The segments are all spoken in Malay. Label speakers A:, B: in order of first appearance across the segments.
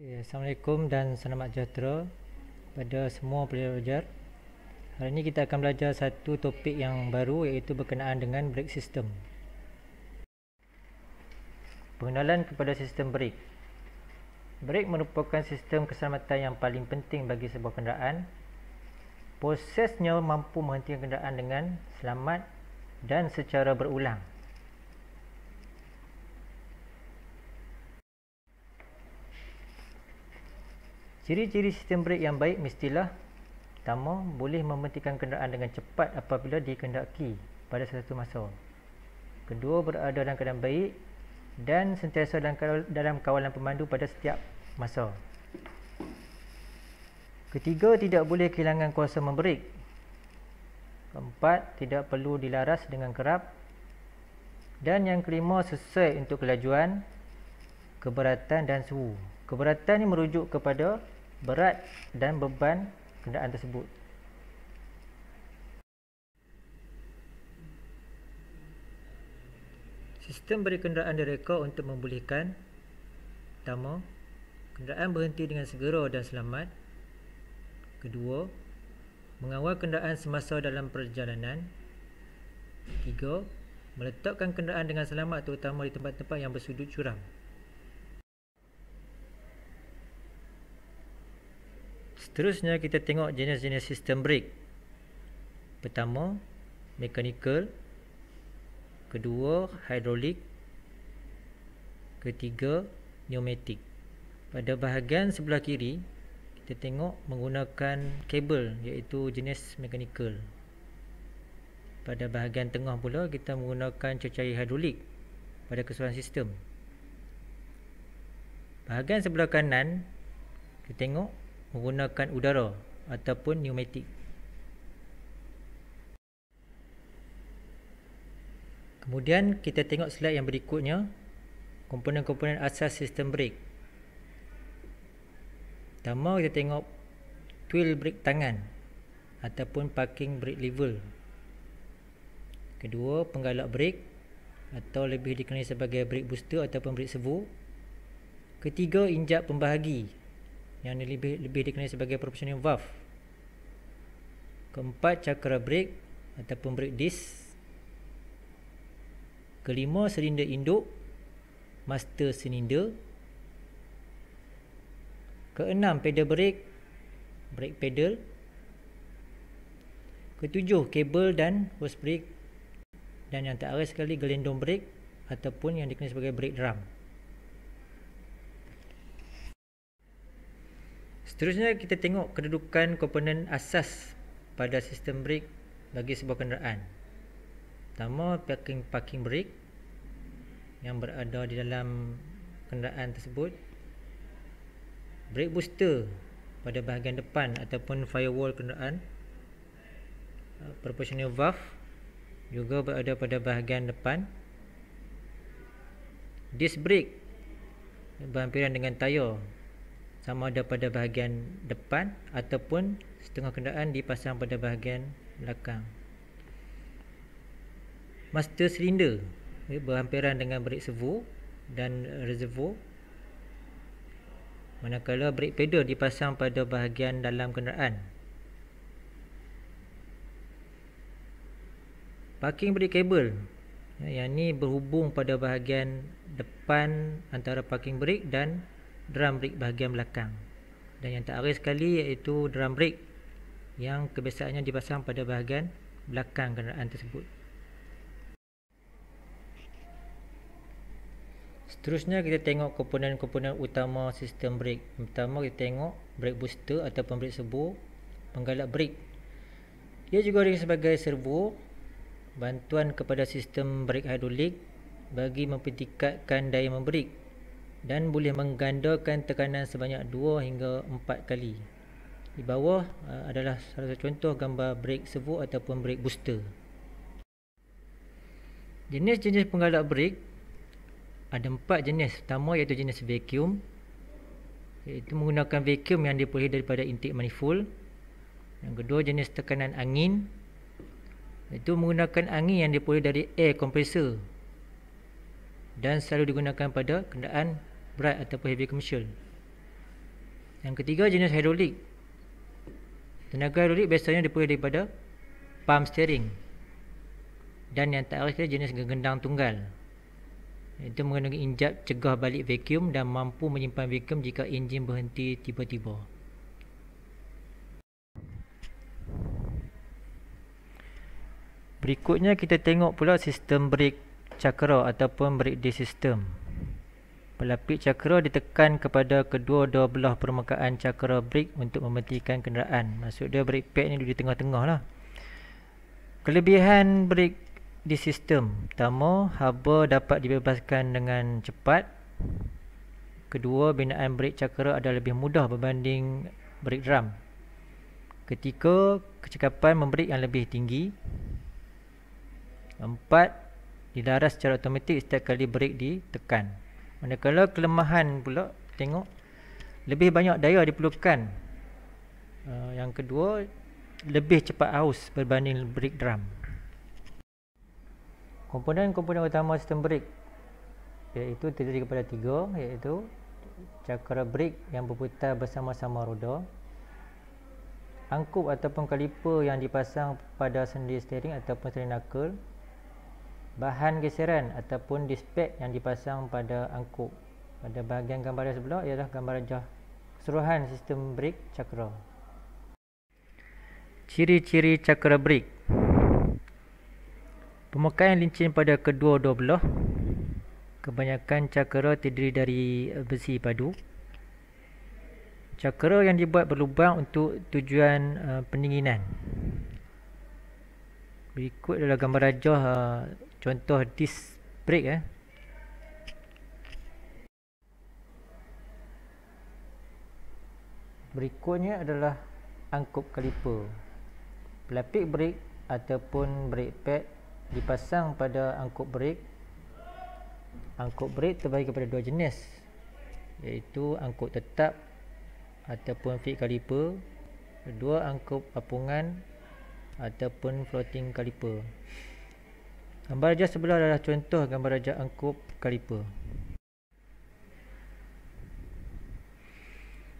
A: Ya, Assalamualaikum dan selamat sejahtera pada semua pelajar-pelajar. Hari ini kita akan belajar satu topik yang baru iaitu berkenaan dengan brake system. Pengenalan kepada sistem brake. Brake merupakan sistem keselamatan yang paling penting bagi sebuah kenderaan. Prosesnya mampu menghentikan kenderaan dengan selamat dan secara berulang. Ciri-ciri sistem brek yang baik mestilah Pertama, boleh mementingkan kenderaan dengan cepat apabila dikendaki pada satu masa Kedua, berada dalam keadaan baik dan sentiasa dalam kawalan pemandu pada setiap masa Ketiga, tidak boleh kehilangan kuasa memberik Keempat, tidak perlu dilaras dengan kerap Dan yang kelima, sesuai untuk kelajuan, keberatan dan suhu Keberatan ini merujuk kepada berat dan beban kenderaan tersebut. Sistem beri kenderaan direka untuk membolehkan Pertama, kenderaan berhenti dengan segera dan selamat Kedua, mengawal kenderaan semasa dalam perjalanan Tiga, meletakkan kenderaan dengan selamat terutama di tempat-tempat yang bersudut curam Seterusnya kita tengok jenis-jenis sistem brake. Pertama, mechanical. Kedua, hidrolik. Ketiga, pneumatic. Pada bahagian sebelah kiri, kita tengok menggunakan kabel iaitu jenis mechanical. Pada bahagian tengah pula kita menggunakan cecair hidrolik pada keseluruhan sistem. Bahagian sebelah kanan kita tengok menggunakan udara ataupun pneumatik. Kemudian kita tengok slide yang berikutnya komponen-komponen asas sistem brake. Pertama kita tengok twill brake tangan ataupun parking brake level. Kedua penggalak brake atau lebih dikenali sebagai brake booster ataupun brake servo. Ketiga injak pembahagi yang lebih lebih dikenali sebagai proportional valve. Keempat, chakra break ataupun break disc. Kelima, silinder induk, master silinder. Keenam, pedal break break pedal. Ketujuh, kabel dan hose break Dan yang terakhir sekali, gelendong break ataupun yang dikenali sebagai break drum. Seterusnya kita tengok kedudukan komponen asas pada sistem brake bagi sebuah kenderaan. Pertama parking parking brake yang berada di dalam kenderaan tersebut. Brake booster pada bahagian depan ataupun firewall kenderaan. Uh, proportional valve juga berada pada bahagian depan. Disc brake berhampiran dengan tayar sama ada pada bahagian depan ataupun setengah kenderaan dipasang pada bahagian belakang master silinder ya, berhampiran dengan brake servo dan reservoir manakala brake pedal dipasang pada bahagian dalam kenderaan parking brake kabel ya, yang ini berhubung pada bahagian depan antara parking brake dan drum brake bahagian belakang dan yang terakhir sekali iaitu drum brake yang kebiasaannya dipasang pada bahagian belakang kenderaan tersebut seterusnya kita tengok komponen-komponen utama sistem brake yang pertama kita tengok brake booster atau brake serbu, penggalak brake ia juga ada sebagai serbu bantuan kepada sistem brake hidrolik bagi mempertingkatkan daya membrake dan boleh menggandakan tekanan sebanyak 2 hingga 4 kali. Di bawah uh, adalah salah satu contoh gambar brake servo ataupun brake booster. Jenis-jenis penggalak brake ada empat jenis. Pertama iaitu jenis vacuum iaitu menggunakan vacuum yang diperoleh daripada intake manifold. Yang kedua jenis tekanan angin iaitu menggunakan angin yang diperoleh dari air compressor dan selalu digunakan pada kenderaan berat ataupun heavy commercial. Yang ketiga jenis hidrolik. Tenaga hidrolik biasanya diperoleh daripada pump steering. Dan yang terakhir jenis gendang tunggal. Itu mengandungi injap cegah balik vacuum dan mampu menyimpan vacuum jika enjin berhenti tiba-tiba. Berikutnya kita tengok pula sistem brake cakera ataupun brake disk system. system. Pelapik cakera ditekan kepada kedua-dua belah permukaan cakera brek untuk mematikan kenderaan. Maksud dia brake pad ni duduk di tengah-tengah lah. Kelebihan brek di sistem. Pertama, haba dapat dibebaskan dengan cepat. Kedua, binaan brek cakera ada lebih mudah berbanding brek drum. Ketiga, kecekapan membrek yang lebih tinggi. Empat, dilaras secara automatik setiap kali brek ditekan. Manakala kelemahan pula tengok lebih banyak daya diperlukan. Uh, yang kedua lebih cepat aus berbanding brake drum. Komponen-komponen utama sistem brake iaitu terdiri kepada tiga iaitu cakera brake yang berputar bersama-sama roda angkup ataupun kaliper yang dipasang pada sendi steering ataupun sendi knuckle bahan geseran ataupun dispek yang dipasang pada angkuk pada bahagian gambar yang sebelah ialah gambar rajah keseluruhan sistem brick cakera ciri-ciri cakera brick pemakaian lincin pada kedua-dua belah kebanyakan cakera terdiri dari besi padu cakera yang dibuat berlubang untuk tujuan uh, pendinginan berikut adalah gambar rajah uh, eh, contoh disk break eh. Berikutnya adalah angkup kaliper. Pelapik brake ataupun brake pad dipasang pada angkup brake. Angkup brake terbagi kepada dua jenis iaitu angkup tetap ataupun fixed kaliper, dua angkup apungan ataupun floating kaliper. Gambar raja sebelah adalah contoh gambar raja angkup kaliper.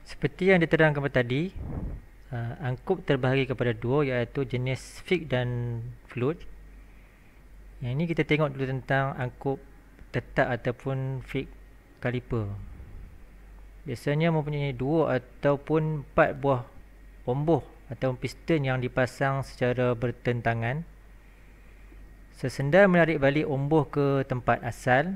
A: Seperti yang diterangkan tadi, uh, angkup terbahagi kepada dua iaitu jenis fig dan fluid. Yang ini kita tengok dulu tentang angkup tetak ataupun fig kaliper. Biasanya mempunyai dua ataupun empat buah bomboh ataupun piston yang dipasang secara bertentangan. Sesendai menarik balik umbuh ke tempat asal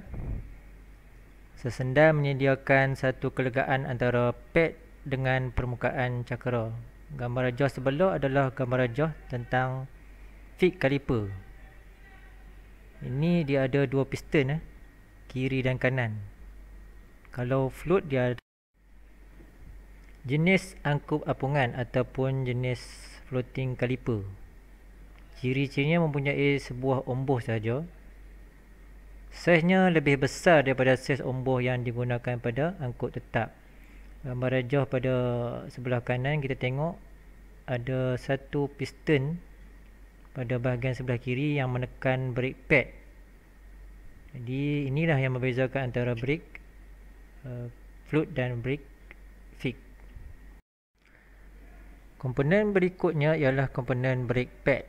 A: Sesendai menyediakan satu kelegaan antara pad dengan permukaan cakera Gambar jaw sebelah adalah gambar jaw tentang fit kaliper Ini dia ada dua piston eh? Kiri dan kanan Kalau float dia ada Jenis angkup apungan ataupun jenis floating kaliper ciri-cirinya mempunyai sebuah omboh saja. Saiznya lebih besar daripada saiz omboh yang digunakan pada angkut tetap. Gambar rajah pada sebelah kanan kita tengok ada satu piston pada bahagian sebelah kiri yang menekan brake pad. Jadi inilah yang membezakan antara brake uh, eh, fluid dan brake fix. Komponen berikutnya ialah komponen brake pad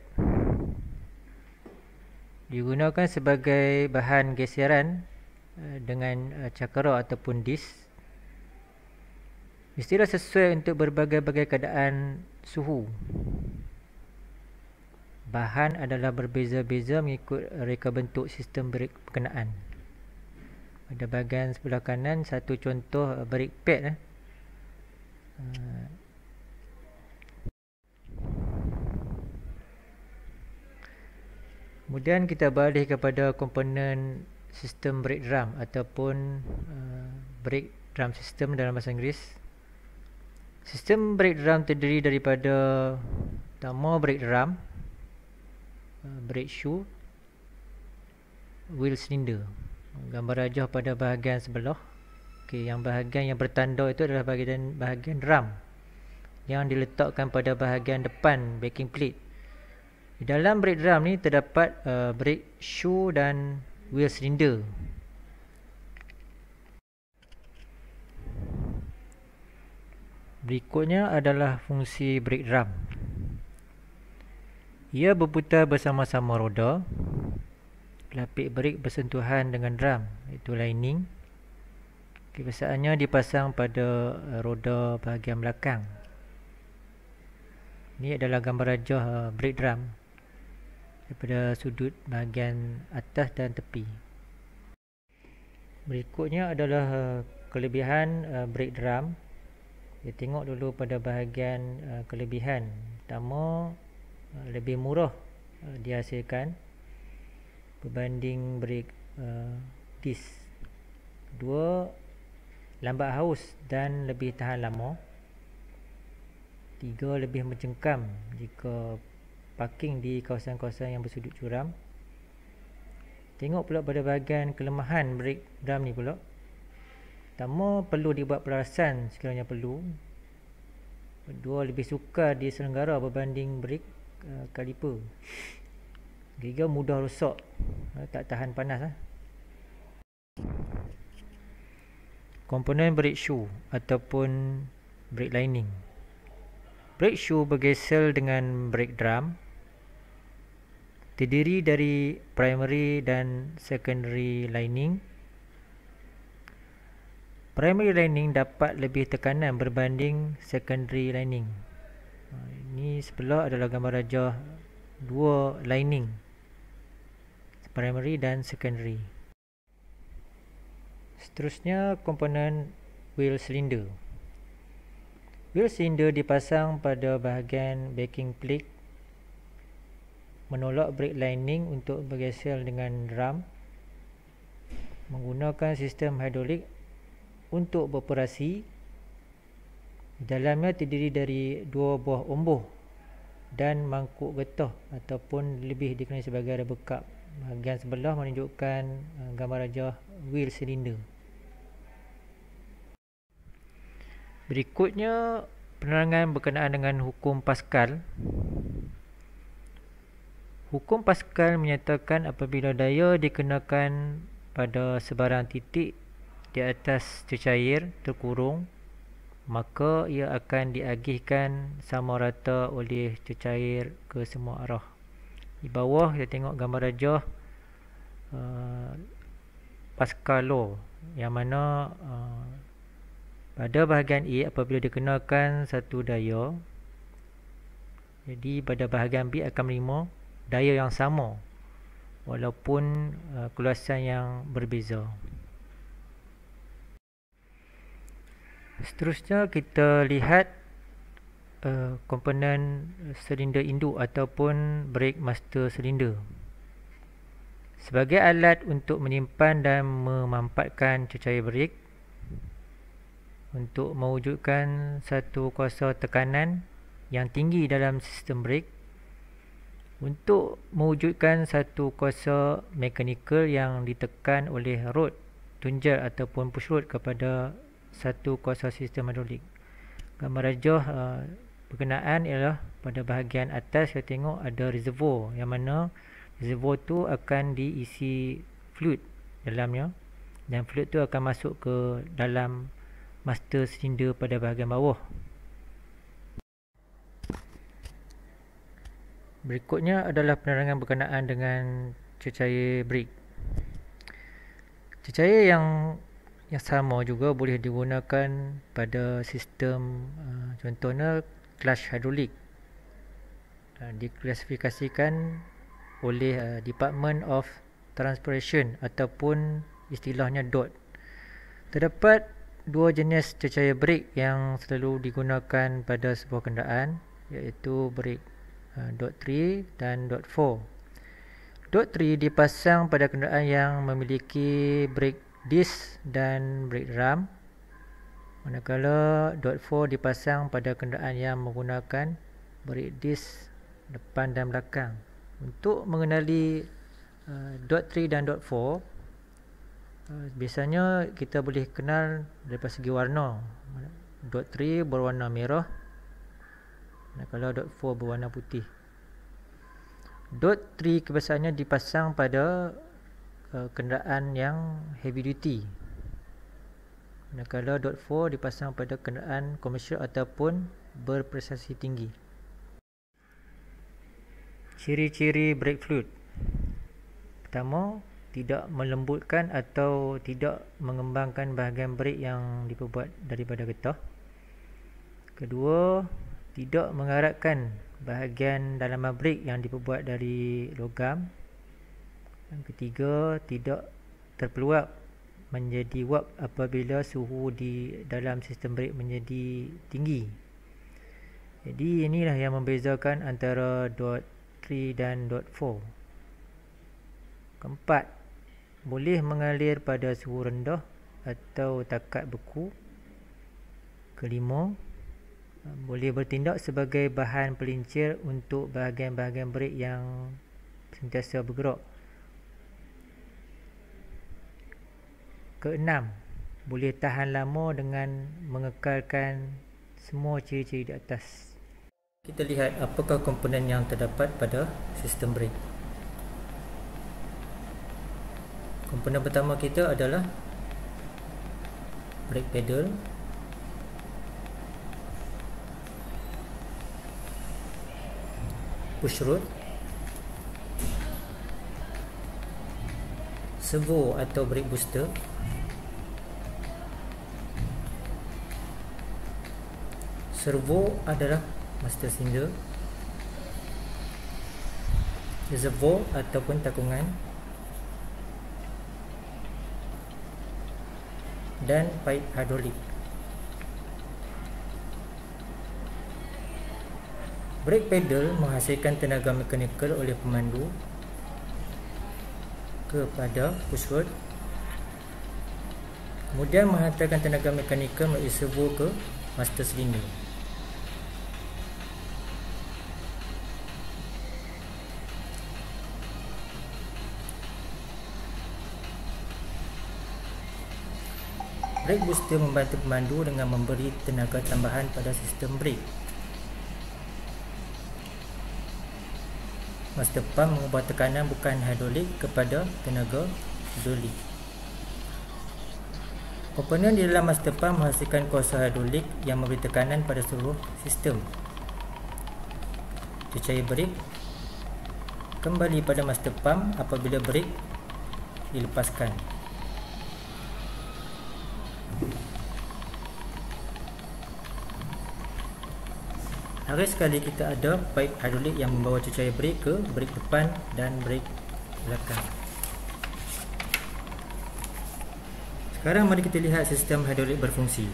A: digunakan sebagai bahan geseran eh, dengan eh, cakera ataupun disk mestilah sesuai untuk berbagai-bagai keadaan suhu bahan adalah berbeza-beza mengikut reka bentuk sistem berik berkenaan pada bahagian sebelah kanan satu contoh eh, berik pad Kemudian kita balik kepada komponen sistem brake drum ataupun uh, brake drum system dalam bahasa Inggeris. Sistem brake drum terdiri daripada pertama brake drum, uh, brake shoe, wheel cylinder. Gambar rajah pada bahagian sebelah. Okey, yang bahagian yang bertanda itu adalah bahagian bahagian drum yang diletakkan pada bahagian depan backing plate. Di dalam brake drum ni terdapat uh, brake shoe dan wheel cylinder. Berikutnya adalah fungsi brake drum. Ia berputar bersama-sama roda. Lapik brake bersentuhan dengan drum iaitu lining. Kebiasaannya dipasang pada uh, roda bahagian belakang. Ini adalah gambar rajah uh, brake drum daripada sudut bahagian atas dan tepi berikutnya adalah uh, kelebihan uh, brake drum kita tengok dulu pada bahagian uh, kelebihan pertama lebih murah dihasilkan berbanding break disc dua lambat haus dan lebih tahan lama tiga lebih mencengkam jika parking di kawasan-kawasan yang bersudut curam. Tengok pula pada bahagian kelemahan brake drum ni pula. Pertama, perlu dibuat perasan sekiranya perlu. Kedua, lebih suka sukar diselenggara berbanding brake uh, kaliper. Ketiga, mudah rosak. Uh, tak tahan panas. Uh. Komponen brake shoe ataupun brake lining. Brake shoe bergesel dengan brake drum terdiri dari primary dan secondary lining. Primary lining dapat lebih tekanan berbanding secondary lining. Ha, ini sebelah adalah gambar rajah dua lining. Primary dan secondary. Seterusnya komponen wheel cylinder. Wheel cylinder dipasang pada bahagian backing plate menolak brake lining untuk bergesel dengan drum menggunakan sistem hidrolik untuk beroperasi dalamnya terdiri dari dua buah umbuh dan mangkuk getah ataupun lebih dikenali sebagai rubber cup bahagian sebelah menunjukkan eh, gambar rajah wheel silinder berikutnya penerangan berkenaan dengan hukum Pascal Hukum Pascal menyatakan apabila daya dikenakan pada sebarang titik di atas cecair terkurung maka ia akan diagihkan sama rata oleh cecair ke semua arah. Di bawah kita tengok gambar rajah uh, Pascal law yang mana uh, pada bahagian A apabila dikenakan satu daya jadi pada bahagian B akan menerima daya yang sama walaupun uh, keluasan yang berbeza. Seterusnya kita lihat uh, komponen silinder induk ataupun brake master silinder. Sebagai alat untuk menyimpan dan memampatkan cecair brake untuk mewujudkan satu kuasa tekanan yang tinggi dalam sistem brake untuk mewujudkan satu kuasa mekanikal yang ditekan oleh rod tunjal ataupun push rod kepada satu kuasa sistem hidrolik. Gambar rajah uh, berkenaan ialah pada bahagian atas saya tengok ada reservoir yang mana reservoir tu akan diisi fluid dalamnya dan fluid tu akan masuk ke dalam master silinder pada bahagian bawah Berikutnya adalah penerangan berkenaan dengan cecair brick. Cecair yang yang sama juga boleh digunakan pada sistem uh, contohnya clutch hidrolik. Uh, diklasifikasikan oleh uh, Department of Transportation ataupun istilahnya DOT. Terdapat dua jenis cecair brick yang selalu digunakan pada sebuah kenderaan iaitu brick Ah, dot .3 dan Dot .4 Dot .3 dipasang pada kenderaan yang memiliki brake disc dan brake drum Manakala dot .4 dipasang pada kenderaan yang menggunakan brake disc depan dan belakang Untuk mengenali ah, Dot .3 dan Dot .4 ah, Biasanya kita boleh kenal daripada segi warna Dot .3 berwarna merah kalau dot 4 berwarna putih dot 3 kebiasaannya dipasang pada uh, kenderaan yang heavy duty kalau dot 4 dipasang pada kenderaan komersial ataupun berprestasi tinggi ciri-ciri brake fluid pertama tidak melembutkan atau tidak mengembangkan bahagian brake yang diperbuat daripada getah kedua tidak mengharapkan bahagian dalam mabrik yang diperbuat dari logam yang ketiga tidak terpeluap menjadi wap apabila suhu di dalam sistem brek menjadi tinggi jadi inilah yang membezakan antara dot 3 dan dot 4 keempat boleh mengalir pada suhu rendah atau takat beku kelima Hmm, boleh bertindak sebagai bahan pelincir untuk bahagian-bahagian brek yang sentiasa bergerak. Keenam, boleh tahan lama dengan mengekalkan semua ciri-ciri di atas. Kita lihat apakah komponen yang terdapat pada sistem brek. Komponen pertama kita adalah brake pedal pushrut servo atau brake booster servo adalah master cylinder reservoir ataupun takungan dan pipe hidrolik Brake pedal menghasilkan tenaga mekanikal oleh pemandu kepada pushrod. Kemudian menghantarkan tenaga mekanikal melalui servo ke master silinder. Brake booster membantu pemandu dengan memberi tenaga tambahan pada sistem brake. master pump mengubah tekanan bukan hidrolik kepada tenaga hidrolik. Komponen di dalam master pump menghasilkan kuasa hidrolik yang memberi tekanan pada seluruh sistem. Cecair berik kembali pada master pump apabila berik dilepaskan. Akhir sekali kita ada pipe hidrolik yang membawa cecair brake ke brake depan dan brake belakang. Sekarang mari kita lihat sistem hidrolik berfungsi.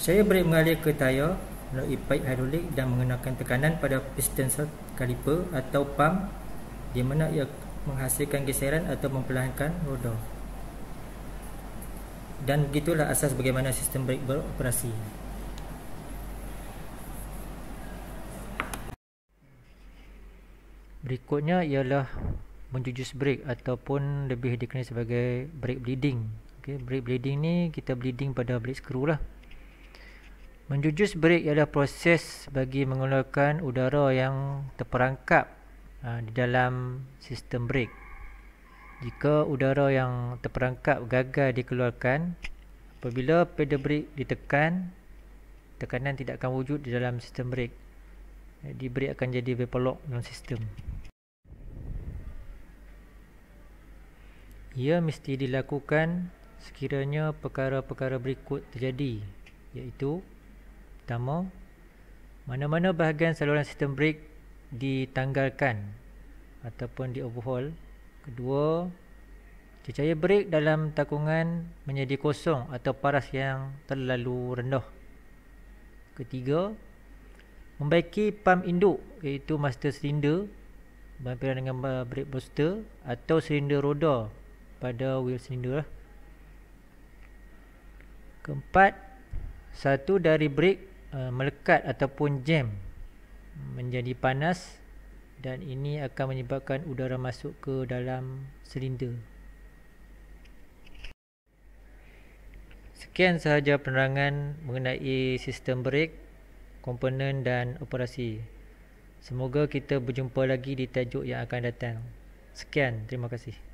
A: Saya brek mengalir ke tayar melalui pipe hidrolik dan mengenakan tekanan pada piston kaliper atau pump di mana ia menghasilkan geseran atau memperlahankan roda. Dan begitulah asas bagaimana sistem brake beroperasi. Berikutnya ialah menjujus brake ataupun lebih dikenali sebagai brake bleeding. Okay, brek bleeding ni kita bleeding pada brake screw lah. Menjujus break ialah proses bagi mengeluarkan udara yang terperangkap uh, di dalam sistem break. Jika udara yang terperangkap gagal dikeluarkan, apabila pedal break ditekan, tekanan tidak akan wujud di dalam sistem break. Jadi break akan jadi vapor lock dalam sistem. Ia mesti dilakukan sekiranya perkara-perkara berikut terjadi iaitu pertama mana-mana bahagian saluran sistem brek ditanggalkan ataupun di overhaul kedua cecair brek dalam takungan menjadi kosong atau paras yang terlalu rendah ketiga membaiki pam induk iaitu master silinder berhampiran dengan brek booster atau silinder roda pada wheel silinder lah. keempat satu dari brek Uh, melekat ataupun jam menjadi panas dan ini akan menyebabkan udara masuk ke dalam silinder. Sekian sahaja penerangan mengenai sistem brake, komponen dan operasi. Semoga kita berjumpa lagi di tajuk yang akan datang. Sekian, terima kasih.